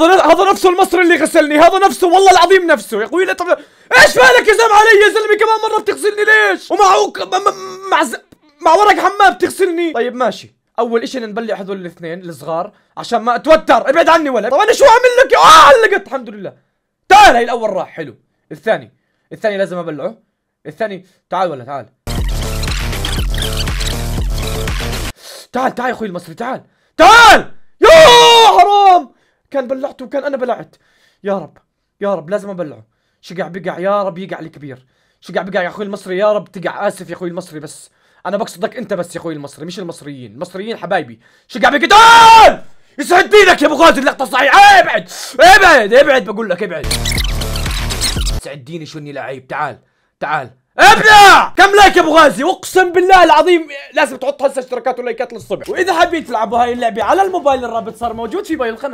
هذا نفسه المصري اللي غسلني هذا نفسه والله العظيم نفسه يا اخوي طب ايش مالك يا زلمه علي يا زلمه كمان مره بتغسلني ليش ومعوك مع ز... مع ورق حمام بتغسلني طيب ماشي اول اشي نبلع هذول الاثنين الصغار عشان ما اتوتر ابعد عني ولد طب انا شو اعمل لك يا آه علقت الحمد لله تعال هي الاول راح حلو الثاني الثاني لازم ابلعه الثاني تعال ولا تعال تعال تعال يا اخوي المصري تعال تعال كان بلعته وكان انا بلعت يا رب يا رب لازم ابلعه شقع بقع يا رب يقع الكبير شقع بقع يا اخوي المصري يا رب تقع اسف يا اخوي المصري بس انا بقصدك انت بس يا اخوي المصري مش المصريين المصريين حبايبي شقع بقع يسعد دينك يا ابو غازي اللقطه صحيحه ابعد ابعد ابعد بقول لك ابعد يسعد ديني شو اني لعيب تعال تعال ابلع كم لايك يا ابو غازي اقسم بالله العظيم لازم تحط هسه اشتراكات ولايكات للصبح واذا حبيت تلعبوا هاي اللعبه على الموبايل الرابط صار موجود في باي القناه